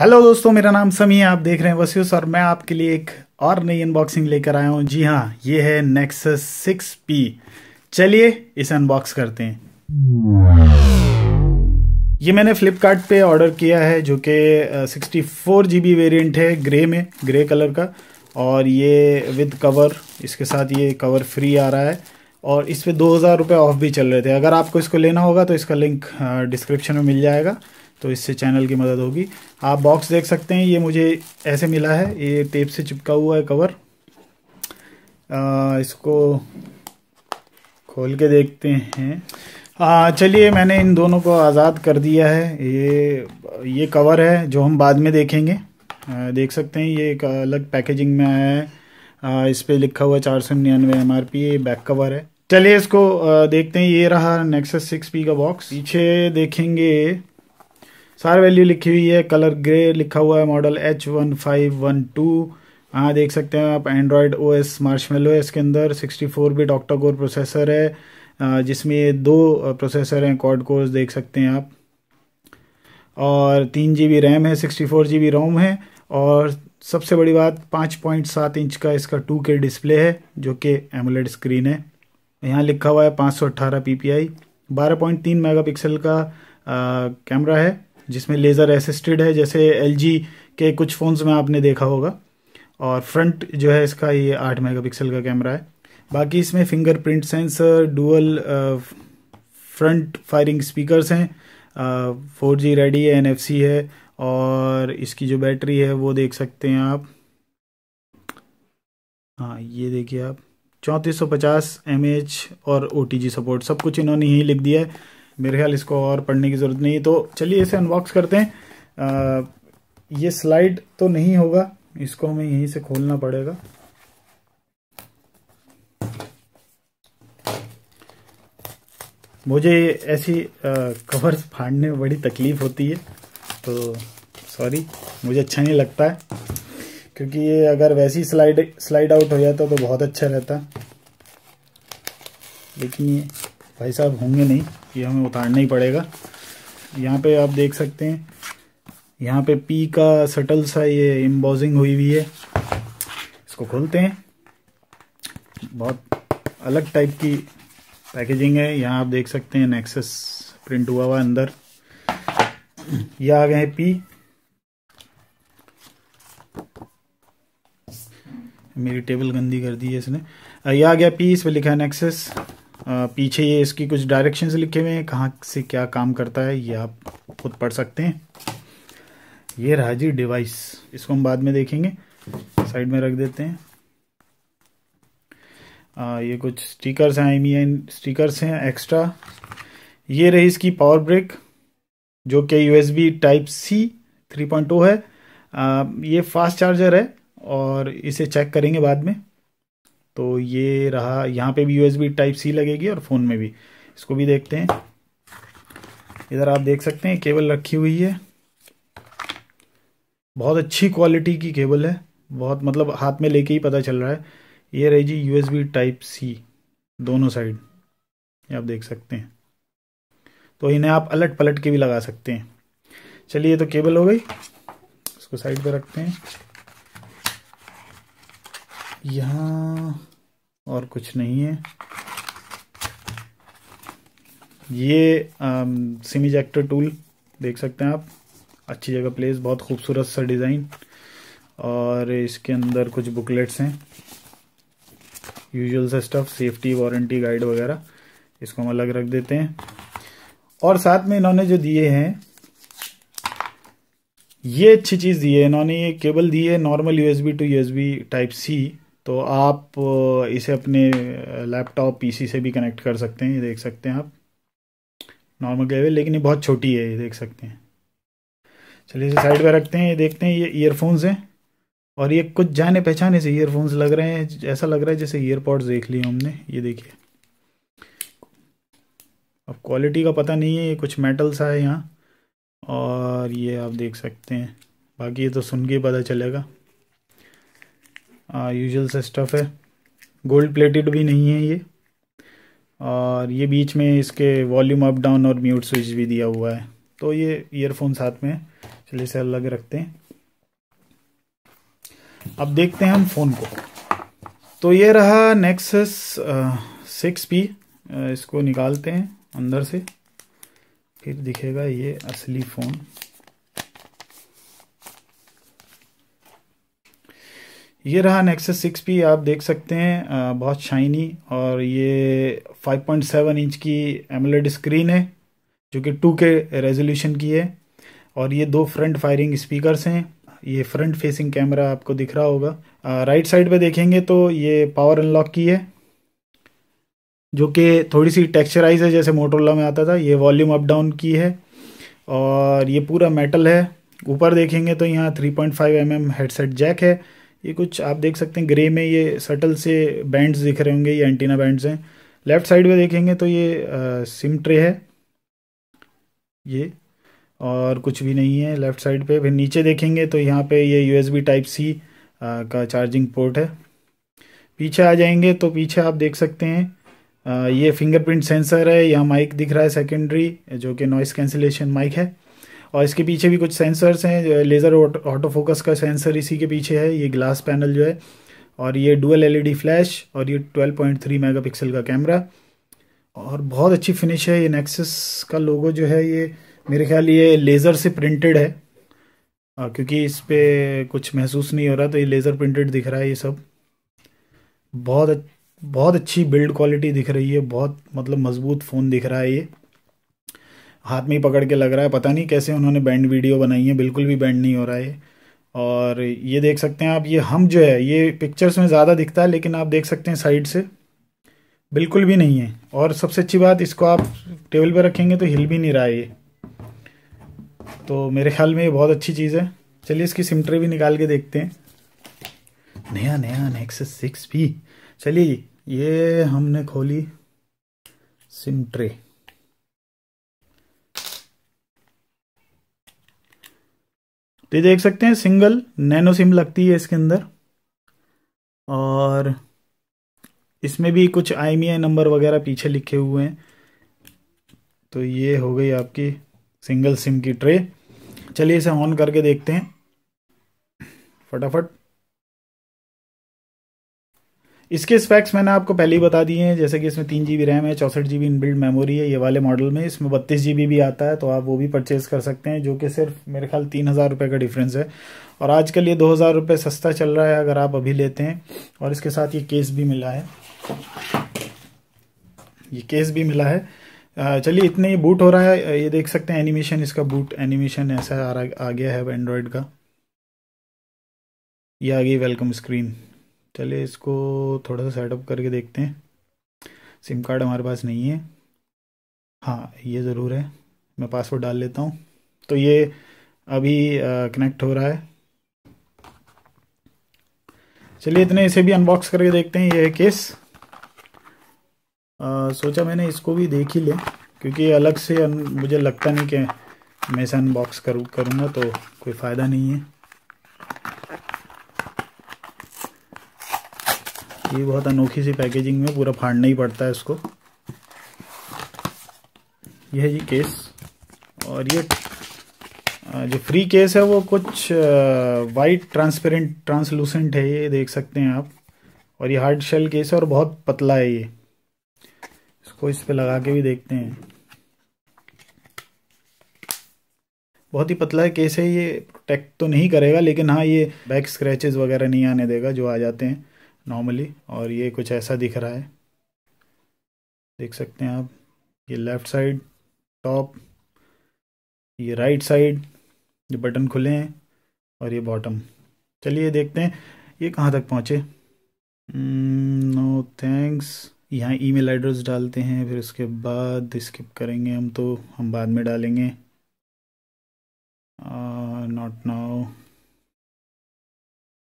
hello दोस्तों मेरा नाम समी है आप देख रहे हैं वसीुस और मैं आपके लिए एक और नई अनबॉक्सिंग लेकर आया हूँ जी हाँ ये है नेक्सस सिक्स पी चलिए इसे अनबॉक्स करते हैं ये मैंने फ्लिपकार्ट पे ऑर्डर किया है जो कि सिक्सटी फोर जी बी वेरियंट है ग्रे में ग्रे कलर का और ये विद कवर इसके साथ ये कवर फ्री आ रहा है और इस पर दो हज़ार ऑफ भी चल रहे थे अगर आपको इसको लेना होगा तो इसका लिंक डिस्क्रिप्शन में मिल जाएगा तो इससे चैनल की मदद होगी आप बॉक्स देख सकते हैं ये मुझे ऐसे मिला है ये टेप से चिपका हुआ है कवर आ, इसको खोल के देखते हैं चलिए मैंने इन दोनों को आज़ाद कर दिया है ये ये कवर है जो हम बाद में देखेंगे आ, देख सकते हैं ये एक अलग पैकेजिंग में आया है आ, इस पर लिखा हुआ चार सौ निन्यानवे एम आर पी ये बैक कवर है चलिए इसको देखते हैं ये रहा नेक्सस सिक्स पी का बॉक्स पीछे देखेंगे सार वैल्यू लिखी हुई है कलर ग्रे लिखा हुआ है model H one five one two हाँ देख सकते हैं आप एंड्रॉयड ओ एस मार्शमेलो है इसके अंदर sixty four octa core processor है जिसमें दो प्रोसेसर हैं कॉड कोर्स देख सकते हैं आप और तीन जी बी रैम है sixty four GB B ROM है और सबसे बड़ी बात पाँच पॉइंट सात इंच का इसका टू के डिस्प्ले है जो कि एमोलेड स्क्रीन है यहाँ लिखा हुआ है पाँच सौ अट्ठारह पी पी आई बारह पॉइंट तीन मेगा पिक्सल का कैमरा है जिसमें लेज़र असिस्टेड है जैसे एल के कुछ फ़ोन्स में आपने देखा होगा और फ्रंट जो है इसका ये आठ मेगा का कैमरा है बाकी इसमें fingerprint sensor dual front firing speakers हैं फोर जी रेडी है एन है और इसकी जो बैटरी है वो देख सकते हैं आप हाँ ये देखिए आप चौंतीस सौ पचास एम एच और ओ सपोर्ट सब कुछ इन्होंने ही लिख दिया है मेरे ख्याल इसको और पढ़ने की ज़रूरत नहीं है तो चलिए इसे अनबॉक्स करते हैं आ, ये स्लाइड तो नहीं होगा इसको हमें यहीं से खोलना पड़ेगा मुझे ऐसी कवर्स फाड़ने में बड़ी तकलीफ़ होती है तो सॉरी मुझे अच्छा नहीं लगता है क्योंकि ये अगर वैसी स्लाइड स्लाइड आउट हो जाता तो बहुत अच्छा रहता लेकिन ये भाई साहब होंगे नहीं ये हमें उतारना ही पड़ेगा यहाँ पे आप देख सकते हैं यहाँ पे पी का सटल सा ये इम्बोजिंग हुई हुई है इसको खोलते हैं बहुत अलग टाइप की पैकेजिंग है यहाँ आप देख सकते हैं नेक्सेस प्रिंट हुआ हुआ अंदर ये आ गए हैं पी मेरी टेबल गंदी कर दी है इसने ये आ गया पी इस पर लिखा है नेक्सेस पीछे ये इसकी कुछ डायरेक्शंस लिखे हुए हैं कहाँ से क्या काम करता है ये आप खुद पढ़ सकते हैं ये रहा जी डिवाइस इसको हम बाद में देखेंगे साइड में रख देते हैं आ, ये कुछ स्टिकर्स हैं आई एन स्टिकर्स हैं एक्स्ट्रा ये रही इसकी पावर ब्रेक जो कि यू टाइप सी 3.0 है आ, ये फास्ट चार्जर है और इसे चेक करेंगे बाद में तो ये रहा यहाँ पे भी यूएसबी टाइप सी लगेगी और फ़ोन में भी इसको भी देखते हैं इधर आप देख सकते हैं केबल रखी हुई है बहुत अच्छी क्वालिटी की केबल है बहुत मतलब हाथ में लेके ही पता चल रहा है ये रही जी यू टाइप सी दोनों साइड ये आप देख सकते हैं तो इन्हें आप अलट पलट के भी लगा सकते हैं चलिए तो केबल हो गई इसको साइड पर रखते हैं यहाँ और कुछ नहीं है ये सिमी जैक्टर टूल देख सकते हैं आप अच्छी जगह प्लेस बहुत खूबसूरत सा डिज़ाइन और इसके अंदर कुछ बुकलेट्स हैं यूजल सा स्टफ सेफ्टी वारंटी गाइड वगैरह इसको हम अलग रख देते हैं और साथ में इन्होंने जो दिए हैं ये अच्छी चीज़ दी है इन्होंने ये केबल दी है normal USB to USB type C तो आप इसे अपने लैपटॉप पीसी से भी कनेक्ट कर सकते हैं ये देख सकते हैं आप नॉर्मल केबल लेकिन ये बहुत छोटी है ये देख सकते हैं चलिए इसे साइड पर रखते हैं ये देखते हैं ये ईयरफोन्स हैं और ये कुछ जाने पहचाने से ईयरफोन्स लग रहे हैं ऐसा लग रहा है जैसे ईयरपॉड्स देख लिए हमने ये देखिए अब क्वालिटी का पता नहीं है ये कुछ मेटल सा है यहाँ और ये आप देख सकते हैं बाकी ये तो सुन के पता चलेगा यूजल से स्टफ़ है गोल्ड प्लेटेड भी नहीं है ये और ये बीच में इसके वॉल्यूम अप डाउन और म्यूट स्विच भी दिया हुआ है तो ये ईयरफोन साथ में चलिए इसे अलग रखते हैं अब देखते हैं हम फ़ोन को तो ये रहा नेक्सस सिक्स पी इसको निकालते हैं अंदर से फिर दिखेगा ये असली फ़ोन ये रहा नेक्सस सिक्स पी आप देख सकते हैं बहुत शाइनी और ये 5.7 इंच की एमोलेड स्क्रीन है जो कि टू के रेजोल्यूशन की है और ये दो फ्रंट फायरिंग स्पीकर्स हैं ये फ्रंट फेसिंग कैमरा आपको दिख रहा होगा राइट साइड पे देखेंगे तो ये पावर अनलॉक की है जो कि थोड़ी सी टेक्सचराइज है जैसे मोटरला में आता था ये वॉल्यूम अप डाउन की है और ये पूरा मेटल है ऊपर देखेंगे तो यहाँ 3.5 पॉइंट mm हेडसेट जैक है ये कुछ आप देख सकते हैं ग्रे में ये सटल से बैंड्स दिख रहे होंगे ये एंटीना बैंड्स हैं लेफ्ट साइड में देखेंगे तो ये सिम ट्रे है ये और कुछ भी नहीं है लेफ्ट साइड पे फिर नीचे देखेंगे तो यहाँ पे ये यूएसबी टाइप सी का चार्जिंग पोर्ट है पीछे आ जाएंगे तो पीछे आप देख सकते हैं आ, ये फिंगरप्रिंट सेंसर है यहाँ माइक दिख रहा है सेकेंडरी जो कि नॉइस कैंसिलेशन माइक है और इसके पीछे भी कुछ सेंसर्स हैं लेज़र ऑटो फोकस का सेंसर इसी के पीछे है ये ग्लास पैनल जो है और ये डुअल एलईडी फ्लैश और ये 12.3 मेगापिक्सल का कैमरा और बहुत अच्छी फिनिश है ये नेक्सस का लोगो जो है ये मेरे ख्याल ये लेज़र से प्रिंटेड है और क्योंकि इस पर कुछ महसूस नहीं हो रहा तो ये लेज़र प्रिंटेड दिख रहा है ये सब बहुत बहुत अच्छी बिल्ड क्वालिटी दिख रही है बहुत मतलब मज़बूत फ़ोन दिख रहा है ये हाथ में ही पकड़ के लग रहा है पता नहीं कैसे उन्होंने बैंड वीडियो बनाई है बिल्कुल भी बैंड नहीं हो रहा है और ये देख सकते हैं आप ये हम जो है ये पिक्चर्स में ज़्यादा दिखता है लेकिन आप देख सकते हैं साइड से बिल्कुल भी नहीं है और सबसे अच्छी बात इसको आप टेबल पर रखेंगे तो हिल भी नहीं रहा है ये तो मेरे ख्याल में ये बहुत अच्छी चीज़ है चलिए इसकी सिमट्री भी निकाल के देखते हैं नया नया नेक्स सिक्स भी चलिए ये हमने खोली सिम ट्रे तो ये देख सकते हैं सिंगल नैनो सिम लगती है इसके अंदर और इसमें भी कुछ आई नंबर e वगैरह पीछे लिखे हुए हैं तो ये हो गई आपकी सिंगल सिम की ट्रे चलिए इसे ऑन करके देखते हैं फटाफट इसके स्पेक्स मैंने आपको पहले ही बता दिए हैं जैसे कि इसमें तीन जी बी रैम है चौंसठ G B in build memory है ये वाले मॉडल में इसमें बत्तीस जी बी भी आता है तो आप वो भी परचेज कर सकते हैं जो कि सिर्फ मेरे ख्याल तीन हज़ार रुपये का डिफरेंस है और आजकल ये दो हज़ार रुपये सस्ता चल रहा है अगर आप अभी लेते हैं और इसके साथ ये केस भी मिला है ये केस भी मिला है चलिए इतने ही बूट हो रहा है ये देख सकते हैं एनिमेशन इसका बूट एनिमेशन ऐसा आ गया है एंड्रॉयड का ये आ गई वेलकम स्क्रीन चलिए इसको थोड़ा सा सेटअप करके देखते हैं सिम कार्ड हमारे पास नहीं है हाँ ये ज़रूर है मैं पासवर्ड डाल लेता हूँ तो ये अभी कनेक्ट हो रहा है चलिए इतने इसे भी अनबॉक्स करके देखते हैं ये है केस आ, सोचा मैंने इसको भी देख ही ले क्योंकि अलग से मुझे लगता नहीं कि मैं इसे अनबॉक्स करूँ करूँगा तो कोई फ़ायदा नहीं है ये बहुत अनोखी सी पैकेजिंग में पूरा फाड़ना ही पड़ता है इसको यह है जी केस और ये जो फ्री केस है वो कुछ वाइट ट्रांसपेरेंट ट्रांसलूसेंट है ये देख सकते हैं आप और ये हार्ड शेल केस है और बहुत पतला है ये इसको इस पे लगा के भी देखते हैं बहुत ही पतला केस है ये प्रोटेक्ट तो नहीं करेगा लेकिन हाँ ये बैक स्क्रैचेस वगैरह नहीं आने देगा जो आ जाते हैं नॉर्मली और ये कुछ ऐसा दिख रहा है देख सकते हैं आप ये लेफ़्ट साइड टॉप ये राइट साइड ये बटन खुले हैं और ये बॉटम चलिए देखते हैं ये कहाँ तक पहुँचे नो hmm, थैंक्स यहाँ ईमेल एड्रेस डालते हैं फिर उसके बाद स्किप करेंगे हम तो हम बाद में डालेंगे not uh, now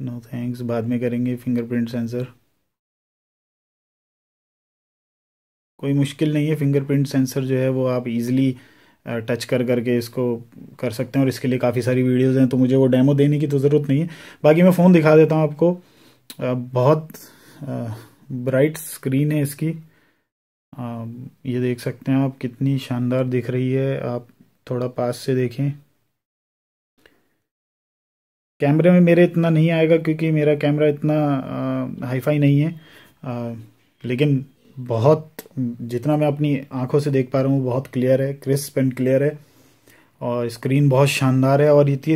no thanks बाद में करेंगे फिंगरप्रिंट सेंसर कोई मुश्किल नहीं है फिंगरप्रिंट सेंसर जो है वो आप इजीली टच कर करके इसको कर सकते हैं और इसके लिए काफ़ी सारी वीडियोस हैं तो मुझे वो डेमो देने की तो ज़रूरत नहीं है बाकी मैं फ़ोन दिखा देता हूँ आपको बहुत ब्राइट स्क्रीन है इसकी ये देख सकते हैं आप कितनी शानदार दिख रही है आप थोड़ा पास से देखें कैमरे में मेरे इतना नहीं आएगा क्योंकि मेरा कैमरा इतना हाईफाई नहीं है आ, लेकिन बहुत जितना मैं अपनी आंखों से देख पा रहा हूँ बहुत क्लियर है क्रिस्प एंड क्लियर है और स्क्रीन बहुत शानदार है और इतनी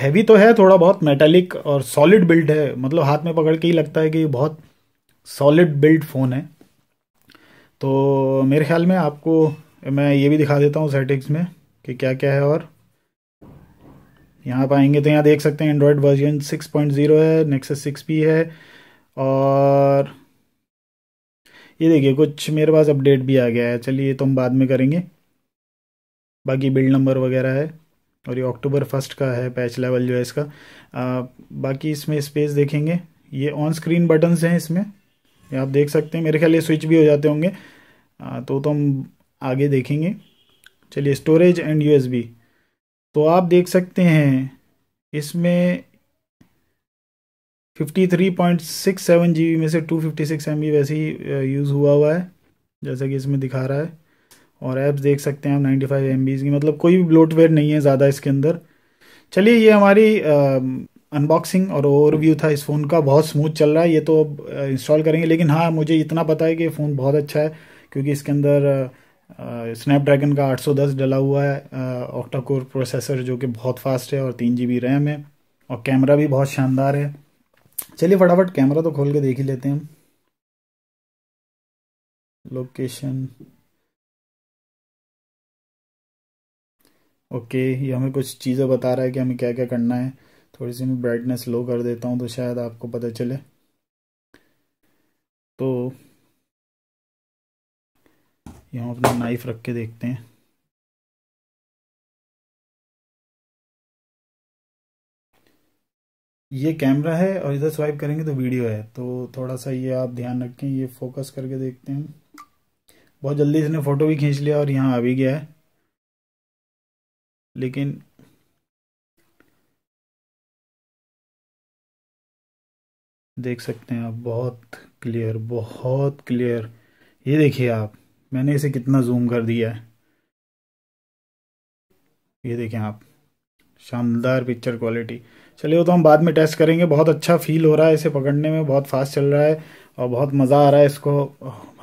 हैवी तो है थोड़ा बहुत मेटालिक और सॉलिड बिल्ड है मतलब हाथ में पकड़ के ही लगता है कि ये बहुत सॉलिड बिल्ड फ़ोन है तो मेरे ख्याल में आपको मैं ये भी दिखा देता हूँ सेटिंग्स में कि क्या क्या है और यहाँ पर आएंगे तो यहाँ देख सकते हैं एंड्रॉयड वर्जन 6.0 है नेक्सस 6P है और ये देखिए कुछ मेरे पास अपडेट भी आ गया है चलिए तो हम बाद में करेंगे बाकी बिल्ड नंबर वगैरह है और ये अक्टूबर फर्स्ट का है पैच लेवल जो है इसका आ, बाकी इसमें स्पेस देखेंगे ये ऑन स्क्रीन बटन्स हैं इसमें ये आप देख सकते हैं मेरे ख्याल ये स्विच भी हो जाते होंगे आ, तो तो हम आगे देखेंगे चलिए स्टोरेज एंड यूएसबी तो आप देख सकते हैं इसमें 53.67 जीबी में से 256 एमबी वैसे ही यूज़ हुआ हुआ है जैसा कि इसमें दिखा रहा है और ऐप्स देख सकते हैं आप 95 फाइव की मतलब कोई भी ब्लोटवेयर नहीं है ज़्यादा इसके अंदर चलिए ये हमारी अनबॉक्सिंग और ओवरव्यू था इस फ़ोन का बहुत स्मूथ चल रहा है ये तो अब इंस्टॉल करेंगे लेकिन हाँ मुझे इतना पता है कि फ़ोन बहुत अच्छा है क्योंकि इसके अंदर स्नैपड्रैगन uh, का 810 डला हुआ है ऑक्टा कोर प्रोसेसर जो कि बहुत फास्ट है और तीन जी रैम है और कैमरा भी बहुत शानदार है चलिए फटाफट कैमरा तो खोल के देख ही लेते हैं हम लोकेशन ओके ये हमें कुछ चीज़ें बता रहा है कि हमें क्या क्या करना है थोड़ी सी मैं ब्राइटनेस लो कर देता हूँ तो शायद आपको पता चले तो यहाँ अपना नाइफ रख के देखते हैं ये कैमरा है और इधर स्वाइप करेंगे तो वीडियो है तो थोड़ा सा ये आप ध्यान रखें ये फोकस करके देखते हैं बहुत जल्दी इसने फ़ोटो भी खींच लिया और यहाँ आ भी गया है लेकिन देख सकते हैं आप बहुत क्लियर बहुत क्लियर ये देखिए आप मैंने इसे कितना जूम कर दिया है ये देखें आप शानदार पिक्चर क्वालिटी चलिए वो तो हम बाद में टेस्ट करेंगे बहुत अच्छा फील हो रहा है इसे पकड़ने में बहुत फास्ट चल रहा है और बहुत मज़ा आ रहा है इसको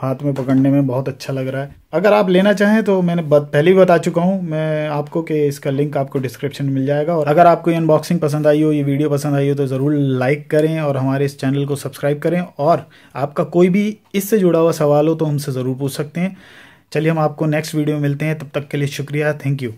हाथ में पकड़ने में बहुत अच्छा लग रहा है अगर आप लेना चाहें तो मैंने बत, पहले ही बता चुका हूँ मैं आपको कि इसका लिंक आपको डिस्क्रिप्शन में मिल जाएगा और अगर आपको ये अनबॉक्सिंग पसंद आई हो ये वीडियो पसंद आई हो तो ज़रूर लाइक करें और हमारे इस चैनल को सब्सक्राइब करें और आपका कोई भी इससे जुड़ा हुआ सवाल हो तो हमसे ज़रूर पूछ सकते हैं चलिए हम आपको नेक्स्ट वीडियो में मिलते हैं तब तक के लिए शुक्रिया थैंक यू